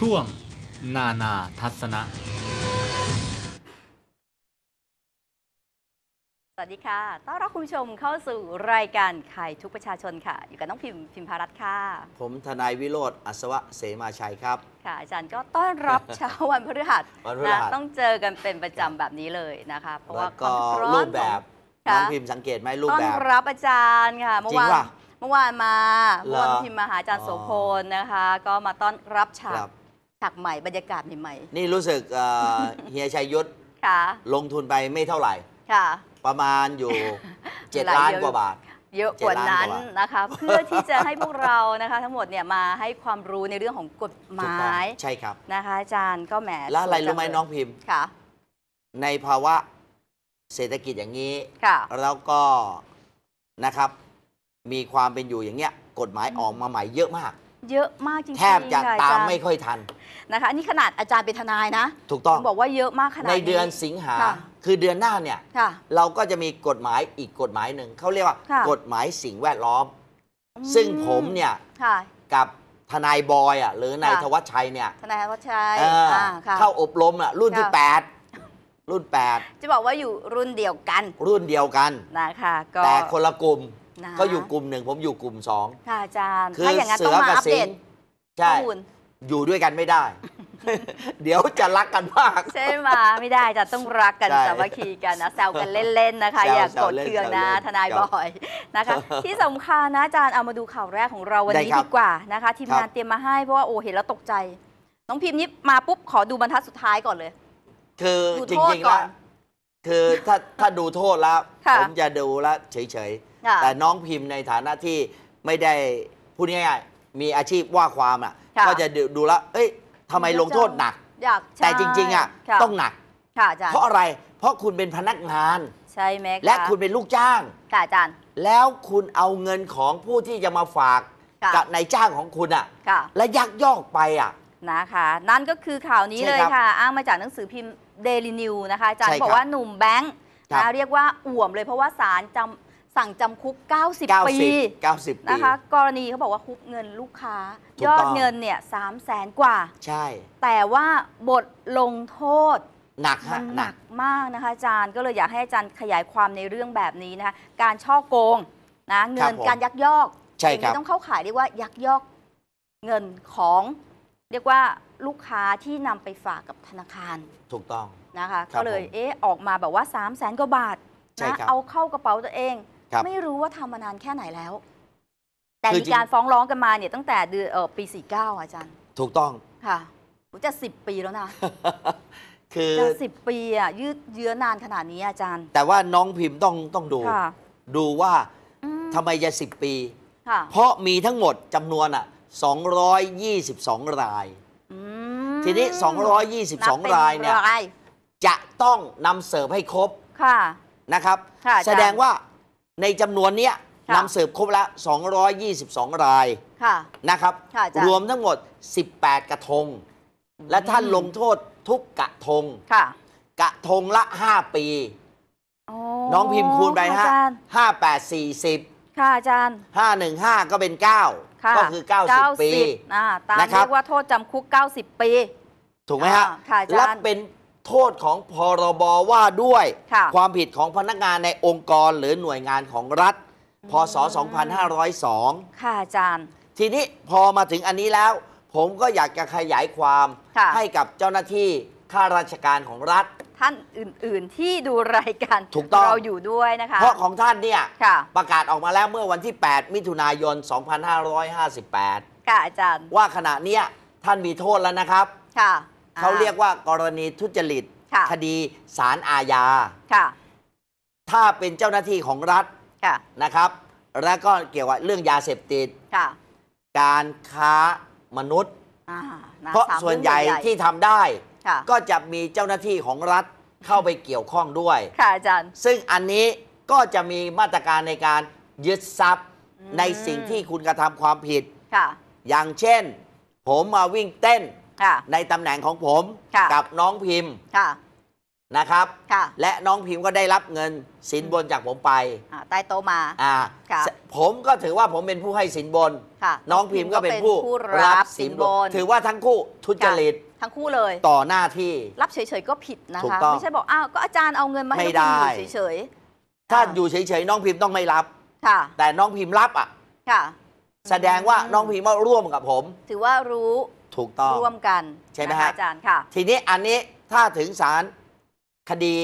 ช่วง นานาทัศนะ สวัสดีค่ะต้อนรับคุณผู้ชมเข้าสู่รายการขายทุกประชาชนค่ะ อยู่กับน้องพิมพ์พิมพารัตน์ค่ะ ผมทนายวิโรธอัศวะเสมาชัยครับ ค่ะ อาจารย์ก็ต้อนรับเช้าวันพฤหัสวันพฤหัสะต้องเจอกันเป็นประจำแบบนี้เลยนะคะ เพราะว่าลกความร้อนแบบน้องพิมพ์สังเกตไหมรูปต้อนรับอาจารย์ค่ะเมื่อวานเมื่อวานมาวันพิมมาหาอาจารย์โสพลนะคะ ก็มาต้อนรับฉา้กฉากใหม่ บรรยากาศใหม่ นี่รู้สึกเฮียชัยยุทธลงทุนไปไม่เท่าไหร่ ค่ะ ประมาณอยู่ 7 ล้านกว่าบาท เยอะกว่านั้นจ็ดล้านกว่านะคะเพื่อที่จะให้พวกเรานะคะทั้งหมดเนี่ยมาให้ความรู้ในเรื่องของกฎหมาย ใช่ครับ นะคะ อาจารย์ก็แหม แล้วอะไรรู้ไหมน้องพิมพ์ ค่ะ ในภาวะเศรษฐกิจอย่างนี้ ค่ะ แล้วก็นะครับมีความเป็นอยู่อย่างเงี้ยกฎหมายออกมาใหม่เยอะมากเยอะมากจริงๆแทบจะตามไม่ค่อยทันนะคะอันนี้ขนาดอาจารย์เป็นทนายนะถูกต้องบอกว่าเยอะมากขนาดในเดือนสิงหาคือเดือนหน้าเนี่ย เราก็จะมีกฎหมายอีกกฎหมายหนึ่งเขาเรียกว่า กฎหมายสิ่งแวดล้อม ซึ่งผมเนี่ยกับทนายบอยอ่ะหรือนายธวัชชัยเนี่ย ทนายธวัชชัย เข้าอบรมอ่ะรุ่นที่ 8 รุ่นจะบอกว่าอยู่รุ่นเดียวกัน รุ่นเดียวกันนะคะก็แต่คนละกลุ่มก็อยู่กลุ่มหนึ่งผมอยู่กลุ่มสองค่ะอาจารย์คืออย่างนั้นเสืต้องมากับอัสิเดงตห์ใช่อูอยู่ด้วยกันไม่ได้ เดี๋ยวจะรักกันมากใช่ไหมไม่ได้จะต้องรักกันสามัคคีกันนะแซวกันเล่นๆนะคะ อย่ากดเคืองนะทนายบอยนะคะที่สำคัญนะอาจารย์เอามาดูข่าวแรกของเราวันนี้ดีกว่านะคะ ทีมงานเตรียมมาให้เพราะว่าโอ้เห็นแล้วตกใจน้องพิมพ์นี่มาปุ๊บขอดูบรรทัดสุดท้ายก่อนเลยคือจริงๆแล้วคือถ้าถ้าดูโทษแล้วผมจะดูแล้วเฉยแต่น้องพิมพ์ในฐานะที่ไม่ได้พูดง่ายๆมีอาชีพว่าความอ่ะก็จะดูแลเอ้ยทำไมลงโทษหนักยากแต่จริง ๆอ่ะต้องหนัก เพราะอะไร เพราะคุณเป็นพนักงานใช่ไหมคะและคุณเป็นลูกจ้าง ค่ะอาจารย์ แล้วคุณเอาเงินของผู้ที่จะมาฝากกับนายจ้างของคุณอ่ะ และยักยอกไปอ่ะ นะคะ นั่นก็คือข่าวนี้เลยค่ะ อ้างมาจากหนังสือพิมพ์เดลินิวนะคะอาจารย์บอกว่าหนุ่มแบงค์นะเรียกว่าอ่วมเลยเพราะว่าศาลจำสั่งจำคุก 90 ปี90 90ปีนะคะกรณีเขาบอกว่าคุกเงินลูกค้ายอดเงินเนี่ยสามแสนกว่า ใช่ แต่ว่าบทลงโทษหนักมัฮะนหนักมากนะคะอาจารย์ ก็เลยอยากให้อาจารย์ขยายความในเรื่องแบบนี้นะคะการช่อโกงนะเงินการยักยอกใช่ครับงที่ต้องเข้าข่ายเรียกว่ายักยอก เงินของ เรียกว่าลูกค้าที่นำไปฝากกับธนาคารถูกต้องนะคะก็เลยเอ๊ะออกมาแบบว่า3 0 0แสนกว่าบาทนะเอาเข้ากระเป๋าตัวเองรไม่รู้ว่าทำมานานแค่ไหนแล้ว แต่มีการฟ้องร้องกันมาเนี่ยตั้งแต่เดือนเีสอ่เก้าะอาจารย์ ถูกต้อง ค่ะ จะสิบปีแล้วนะ คือจะสิบปีอะยืดเยื้อนานขนาดนี้อาจารย์ แต่ว่าน้องพิมพ์ต้องต้องดู ค่ะ ดูว่าทำทำไมจะสิบปี เพราะมีทั้งหมดจำนวนอ่ะสองร้อยยี่สสิบองรายทีนี้สอองร้ยยี่สิบสองรายเนี่ยจะต้องนำเสิร์ฟให้ครบ ค่ะ นะครับ ค่ะ แสดงว่าในจำนวนเนี้ยนำสืบครบแล้ว 222 ราย ค่ะ นะครับ รวมทั้งหมด 18 กระทง และท่านลงโทษทุกกระทง ค่ะ กระทงละ 5 ปีน้องพิมพ์คูณไปฮะ 5 8 40 ค่ะ อาจารย์ 5 1 5 ก็เป็น 9 ก็คือ 90 ปีนะครับเรียกว่าโทษจำคุก 90 ปี ถูกไหมฮะาค่ะ อาจารย์และเป็นโทษของพรบว่าด้วยคความผิดของพนักงานในองค์กรหรือหน่วยงานของรัฐพศ2502 ค่ะ อาจารย์ ทีนี้พอมาถึงอันนี้แล้ว ผมก็อยากจะขยายความ ให้กับเจ้าหน้าที่ ข้าราชการของรัฐ ท่านอื่นๆที่ดูรายการถูกต้องเราอยู่ด้วยนะคะ เพราะของท่านเนี่ย ประกาศออกมาแล้วเมื่อวันที่ 8 มิถุนายน 2558 ค่ะอาจารย์ ว่าขณะเนี้ยท่านมีโทษแล้วนะครับค่ะเขาเรียกว่ากรณีทุจริตคดีสารอาญาถ้าเป็นเจ้าหน้าที่ของรัฐนะครับ และก็เกี่ยวกับเรื่องยาเสพติดการค้ามนุษย์เพราะส่วนใหญ่ที่ทำได้ ก็จะมีเจ้าหน้าที่ของรัฐเข้าไปเกี่ยวข้องด้วยค่ะอาจารย์ซึ่งอันนี้ก็จะมีมาตรการในการยึดทรัพย์ในสิ่งที่คุณกระทำความผิดอย่างเช่นผมมาวิ่งเต้นค่ะในตำแหน่งของผม กับน้องพิมพ์ค่ะนะครับและน้องพิมพ์ก็ได้รับเงินสินบนจากผมไปใต้โต๊ะมาะผมก็ถือว่าผมเป็นผู้ให้สินบนน้องพิมพ์ก็เป็นผู้รับสินบน ถือว่าทั้งคู่ทุจริตทั้งคู่เลย ต่อหน้าที่รับเฉยๆก็ผิดนะคะ ไม่ใช่บอกอ้าวก็อาจารย์เอาเงินมาให้ไม่ได้อพิมอยู่เฉยๆถ้าอยู่เฉยๆน้องพิมพ์ต้องไม่รับค่ะ แต่น้องพิมพ์รับอ่ะ ค่ะ แสดงว่าน้องพิมพ์าร่วมกับผม ถือว่ารู้ถูกต้องร่วมกันใช่ไหมฮะอาจารย์ค่ะทีนี้อันนี้ถ้าถึงศาลคดี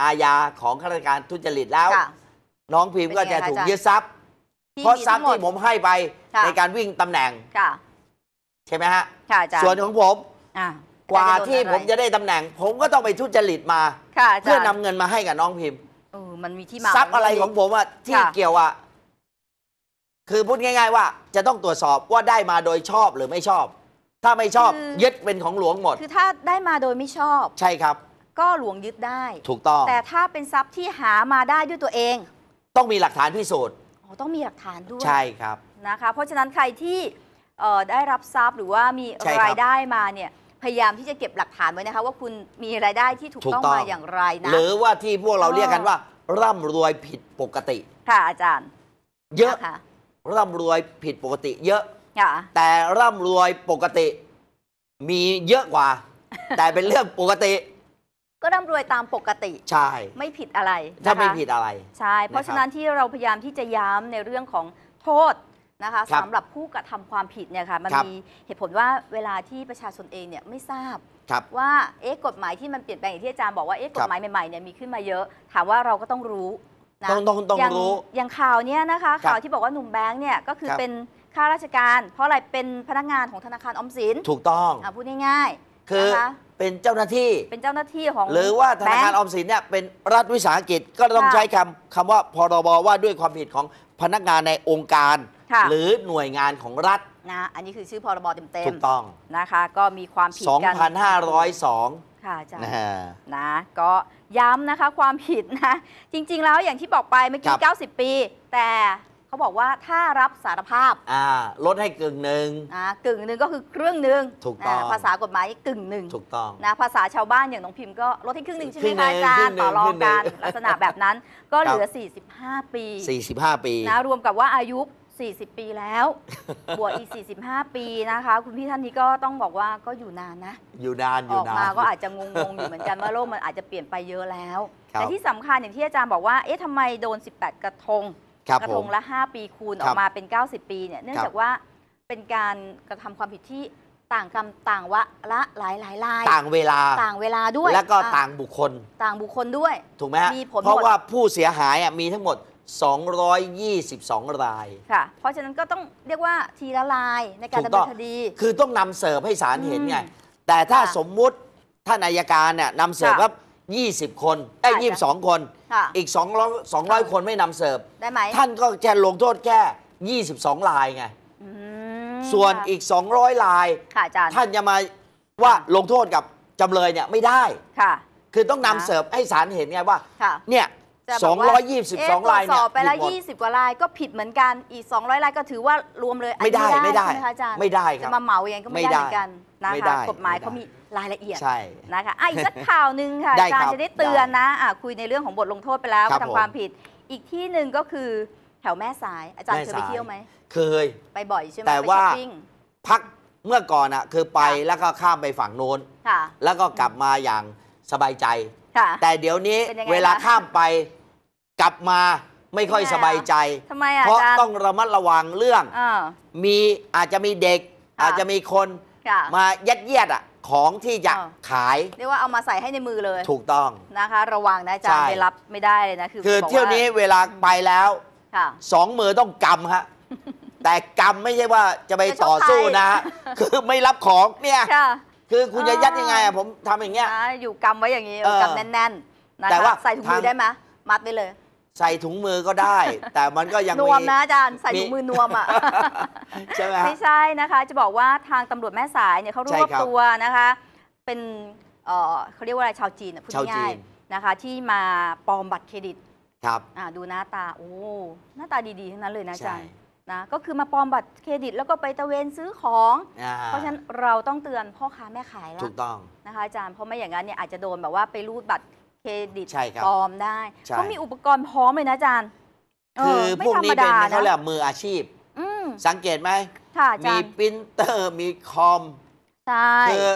อาญาของข้าราชการทุจริตแล้วน้องพิมพ์ก็จะถูกยึดทรัพย์ เพราะทรัพย์ที่ผมให้ไป ในการวิ่งตำแหน่ง ค่ะใช่ไหมฮะ ค่ะอาจารย์ส่วนของผมกว่าที่ผมจะได้ตำแหน่ง ผมก็ต้องไปทุจริตมาเพื่อนำเงินมาให้กับน้องพิมพ์มันมีที่มาทรัพย์อะไรของผมอะที่เกี่ยวอะคือพูดง่าย ๆ ว่า จะต้องตรวจสอบว่าได้มาโดยชอบหรือไม่ชอบถ้าไม่ชอบอยึดเป็นของหลวงหมด คือถ้าได้มาโดยไม่ชอบใช่ครับ ก็หลวงยึดได้ถูกต้อง แต่ถ้าเป็นทรัพย์ที่หามาได้ด้วยตัวเอง ต้องมีหลักฐานพิสูจน์อ๋อต้องมีหลักฐานด้วย ใช่ครับ นะคะ เพราะฉะนั้นใครที่ได้รับทรัพย์หรือว่ามีรรายได้มาเนี่ยพยายามที่จะเก็บหลักฐานไว้นะคะว่าคุณมีรายได้ที่ถูกถกต้องมาอย่างไรนะหรือว่าที่พวกเราเรียกกันว่า ร่ำรวยผิดปกติค่ะอาจารย์ เยอะนะร่ำรวยผิดปกติเยอะแต่ร่ำรวยปกติมีเยอะกว่า แต่เป็นเรื่องปกติ ก็ร่ำรวยตามปกติใช่ไม่ผิดอะไรถ้าไม่ผิดอะไรใช่เพราะฉะนั้นที่เราพยายามที่จะย้ำในเรื่องของโทษนะคะสำหรับผู้กระทำความผิดเนี่ยค่ะมันมีเหตุผลว่าเวลาที่ประชาชนเองเนี่ยไม่ทราบว่าเอ๊ะกฎหมายที่มันเปลี่ยนแปลงอย่างที่อาจารย์บอกว่าเอ๊ะกฎหมายใหม่ๆเนี่ยมีขึ้นมาเยอะ ถามว่าเราก็ต้องรู้นะต้องต้องต้องรู้ อย่างข่าวเนี้ยนะคะข่าวที่บอกว่าหนุ่มแบงค์เนี่ยก็คือเป็นข้าราชการเพราะอะไรเป็นพนักงานของธนาคารอมสินถูกต้องอพูดง่ายๆ คือนะะเป็นเจ้าหน้าที่เป็นเจ้าหน้าที่ของหรือว่าธนาคารอมสินเนี่ยเป็นรัฐวิสาหกิจก็ต้องใช้คำคำว่า พรบว่าด้วยความผิดของพนักงานในองค์การ หรือหน่วยงานของรัฐนะอันนี้คือชื่อพรบเต็มๆถูกต้องนะคะ ก็มีความผิดกัน2502ค่ะอาจารย์นะก็ย้ำนะคะความผิดนะจริงๆแล้วอย่างที่บอกไปเมื่อกี้90 ปี แต่เขาบอกว่าถ้ารับสารภาพ อ่า ลดให้กึ่งหนึ่งอ่ากึ่งหนึ่งก็คือครึ่งหนึ่งถูกต้องภาษากฎหมายกึ่งหนึ่งถูกต้องนะภาษาชาวบ้านอย่างน้องพิมพ์ก็ ลดให้ครึ่งหนึ่งใช่ไหมอาจารย์ต่อรองกันลักษณะแบบนั้นก็เหลือ 45 ปี 45 ปีนะรวมกับว่าอายุ 40 ปีแล้ว บวชอีก 45 ปีนะคะ คุณพี่ท่านนี้ก็ต้องบอกว่าก็อยู่นานนะ อยู่นานอยู่นานออกมาก็อาจจะงงๆอยู่เหมือนกันว่าโลกมันอาจจะเปลี่ยนไปเยอะแล้ว แต่ที่สำคัญอย่างที่อาจารย์บอกว่าเอ๊ะทำไมโดน 18 กระทงกระทงละ 5 ปีคูณคออกมาเป็น 90 ปีเนี่ย เนื่องจากว่าเป็นการกระทำความผิดที่ต่างกรรมต่างวะละหลายหลายลาย ต่างเวลาต่างเวลาด้วย แล้วก็ต่างบุคคลต่างบุคคลด้วยถูกไหมฮะมีผลเพราะว่าผู้เสียหายมีทั้งหมด 222 รายค่ะ เพราะฉะนั้นก็ต้องเรียกว่าทีละลายในการดำเนินคดี คือต้องนำเสิร์ฟให้ศาลเห็นไง แต่ถ้าสมมุติท่านอายการเนี่ยนำเสิร์ฟว่า20คน ไอ้ยี่สิบสองคนีกสอีก 200 200 คนไม่นำเสิร์ฟได้ไหม ท่านก็จะลงโทษแค่22 ลายไงส่วนอีก 200 ลาย ค่ะอาจารย์ ท่านจะมาว่าลงโทษกับจำเลยเนี่ยไม่ได้ ค่ะ คือต้องนำเสิร์ฟให้ศาลเห็นไงว่าค่ะเนี่ยจะงร้อยยี่สิบสองลายเนี่ยสอบไปแล้วยี่สิบกว่าลาย ก็ผิดเหมือนกันอีกสองร้อยลายก็ถือว่ารวมเลยไม่ได้ไม่ได้่ะอาจารย์ไม่ได้ครับจะมาเหมาอย่างก็ไม่ได้เหมือนกันนะคะกฎหมายเขามีรายละเอียดใช่นะคะอ่ะอีกสักข่าวหนึ่งค่ะอาจารย์จะได้เตือนนะอ่ะคุยในเรื่องของบทลงโทษไปแล้วครทำความผิด อีกที่หนึ่งก็คือแถวแม่สายอาจารย์เคยไปเที่ยวไหมเคย ไปบ่อยใช่ไหมแต่ว่าพักเมื่อก่อนอ่ะคือไปแล้วก็ข้ามไปฝั่งโน้นแล้วก็กลับมาอย่างสบายใจแต่เดี๋ยวนี้เนเวลาข้ามไปกลับมาไม่ค่อยสบายใจทำไมอ่ะเพราะต้องระมัดระวังเรื่องอมีอาจจะมีเด็ก อาจจะมีคน มายัดเยียดอ่ะของที่จะอาขายเรียกว่าเอามาใส่ให้ในมือเลย ถูกต้องนะคะ ระวังนะจาะย่ไปรับไม่ได้เลยนะคือคือเที่ยวนี้เวลาไปแล้วสองมือต้องกำฮะแต่กำไม่ใช่ว่าจะไปต่อสู้นะ คือไม่รับของเนี่ยคือคุณจะยัดยังไงอะผมทำอย่างเงี้ยอยู่กำไว้อย่างนี้กำแน่นๆแต่ว่าใส่ถุงมืองได้ไหมมัดไปเลยใส่ถุงมือก็ได้ แต่มันก็ยังนวมนะอาจารย์ใส่ถุงมือนวมอ่ะใช่ไหมไม่ใช่นะคะจะบอกว่าทางตำรวจแม่สายเนี่ยเขารวบตัวนะคะ เป็นเขาเรียกว่าอะไรชาวจีนพูดง่ายนะคะ ที่มาปลอมบัตรเครดิตครับดูหน้าตาโอ้หน้าตาดีๆทั้งนั้นเลยนะอาจารย์นะก็คือมาปลอมบัตรเครดิต แล้วก็ไปตะเวนซื้อของ เพราะฉะนั้นเราต้องเตือนพ่อค้าแม่ขายแล้วถูกต้องนะคะอาจารย์เพราะไม่อย่างนั้นเนี่ยอาจจะโดนแบบว่าไปรูดบัตรเครดิตใช่ครับอมได้ เขามีอุปกรณ์พร้อมเลยนะอาจารย์คือพวกนี้ไม่ธรรมเป็นดาเขาเรียกมืออาชีพสังเกตไหมมีปรินเตอร์มีคอม ใช่คือ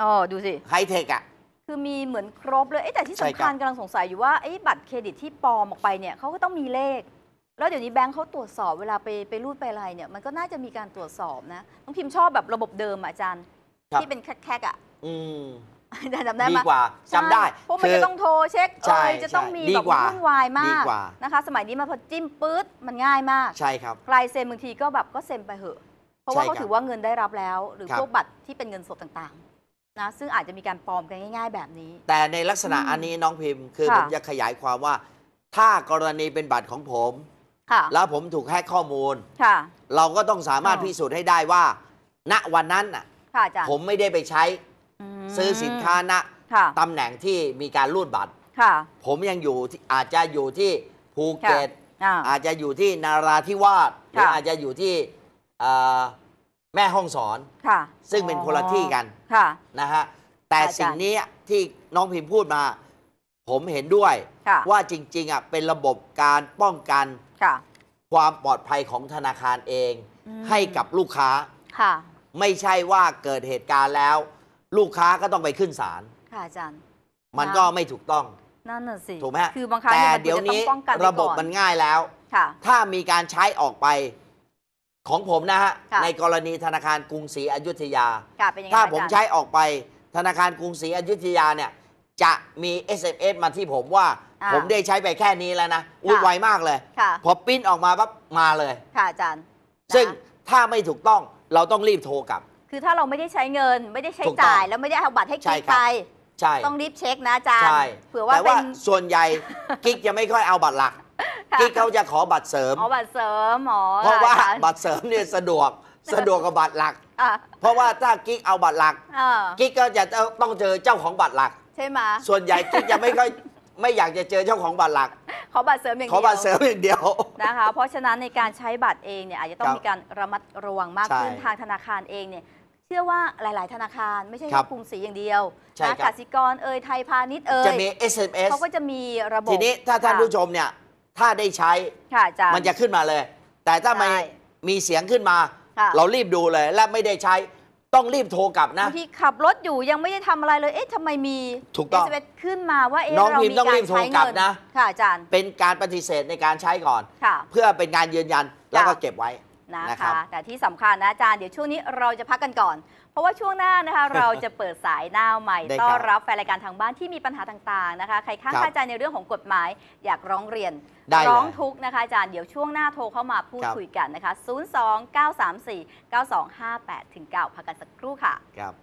อ๋อดูสิไฮเทคอะคือมีเหมือนครบเลยแต่ที่สำคัญกำลังสงสัยอยู่ว่าไอ้บัตรเครดิตที่ปลอมออกไปเนี่ยเขาก็ต้องมีเลข แล้วเดี๋ยวนี้แบงค์เขาตรวจสอบเวลาไปไปรูดไปอะไรเนี่ยมันก็น่าจะมีการตรวจสอบนะ ต้องพิมพ์ชอบแบบระบบเดิมอาจารย์ที่เป็นแคกๆอะอืจำได้ไหมกว่าจำได้เพราะมันจะต้องโทรเช็คใช่จะต้องมีแบบวุ่นวายมากนะคะ สมัยนี้มันพอจิ้มปื๊ดมันง่ายมาก ใช่ครับ ใครเซ็นบางทีก็แบบก็เซ็นไปเหอะ เพราะว่าเขาถือว่าเงินได้รับแล้ว หรือพวกบัตรที่เป็นเงินสดต่างๆนะซึ่งอาจจะมีการปลอมกันง่าย ๆ แบบนี้ แต่ในลักษณะอันนี้น้องพิมพ์คือผมจะขยายความว่า ถ้ากรณีเป็นบัตรของผมค่ะ แล้วผมถูกแฮกข้อมูลค่ะ เราก็ต้องสามารถพิสูจน์ให้ได้ว่า ณวันนั้นอ่ะผมไม่ได้ไปใช้ซื้อสินค้าณะตำแหน่งที่มีการรูดบัตรผมยังอยู่อาจจะอยู่ที่ภูเก็ตอาจจะอยู่ที่นาราธิวาสหรืออาจจะอยู่ที่แม่ห้องสอน ซึ่งเป็นคนละที่กันนะฮะแต่สิ่งนี้ที่น้องพิมพูดมา ผมเห็นด้วย ว่าจริงๆอ่ะเป็นระบบการป้องกัน ความปลอดภัยของธนาคารเองให้กับลูกค้า ไม่ใช่ว่าเกิดเหตุการณ์แล้วลูกค้าก็ต้องไปขึ้นศาลค่ะอาจารย์ มันก็ไม่ถูกต้อง นั่นน่ะสิ ถูกไหมคือบางครั้งแต่เดี๋ยวนี้ระบบมันง่ายแล้วถ้ามีการใช้ออกไปของผมนะฮะ ในกรณีธนาคารกรุงศรีอยุธยา ถ้าผมใช้ออกไปธนาคารกรุงศรีอยุธยาเนี่ย จะมี SMS มาที่ผมว่า ผมได้ใช้ไปแค่นี้แล้วนะอุ้ยไวมากเลย พอปิ้นออกมาปั๊บมาเลยค่ะอาจารย์ ซึ่งถ้าไม่ถูกต้องเราต้องรีบโทรกลับคือถ้าเราไม่ได้ใช้เงินไม่ได้ใช้จ่าย แล้วไม่ได้เอาบัตรให้กิ๊กไปต้องรีบเช็คนะาจารยเผื่อว่าเป็นส่วนใหญ่กิ๊กยังไม่ค่อยเอาบัตรหลักกิ๊กเขาจะขอบัตรเสริมขอบัตรเสริมหมอเพราะว่าบัตรเสริมเนี่ยสะดวกสะดวกกว่าบัตรหลัก เพราะว่าถ้ากิ๊กเอาบัตรหลักกิ๊กก็จะต้องเจอเจ้าของบัตรหลักใช่ไหมส่วนใหญ่กิ๊กจะไม่ค่อยไม่อยากจะเจอเจ้าของบัตรหลักขอบัตรเสริมอย่างเดียวบัตรเสริมอย่างเดียวนะคะเพราะฉะนั้นในการใช้บัตรเองเนี่ยอาจจะต้องมีการระมัดระวังมากขึ้นทางธนาคารเองเนี่ยชื่อว่าหลาย ๆ ธนาคารไม่ใช่แค่กรุงศรีอย่างเดียวนะคกรสิกรเอ่ยไทยพาณิชย์เอ่ยจะมี SMS เขาก็จะมีระบบทีนี้ถ้าท่านผู้ชมเนี่ย ถ้าได้ใช้ค่ะมันจะขึ้นมาเลย แต่ถ้าไม่มีเสียงขึ้นมา เรารีบดูเลยและไม่ได้ใช้ต้องรีบโทรกลับนะทีขับรถอยู่ยังไม่ได้ทำอะไรเลยเอ๊ะทำไมมีถูกต้องขึ้นมาว่า เอ๊ะอเราพมีต้องการีบโทรใช้กลับเงินนะค่ะอาจารย์เป็นการปฏิเสธในการใช้ก่อนเพื่อเป็นการยืนยันแล้วก็เก็บไว้นะะคะ แต่ที่สำคัญนะ อาจารย์เดี๋ยวช่วงนี้เราจะพักกันก่อน เพราะว่าช่วงหน้านะคะ เราจะเปิดสายหน้าใหม่ ต้อนรับแฟนรายการทางบ้านที่มีปัญหาต่างๆนะคะ ใครค้างครับาใจในเรื่องของกฎหมาย อยากร้องเรียน ร้องทุกนะคะอาจารย์เดี๋ยวช่วงหน้าโทรเข้ามาพูดคคุยกันนะคะ0 2 9 3 4 9 2 5 8ถึง9พักกันสักครู่ค่ะครับ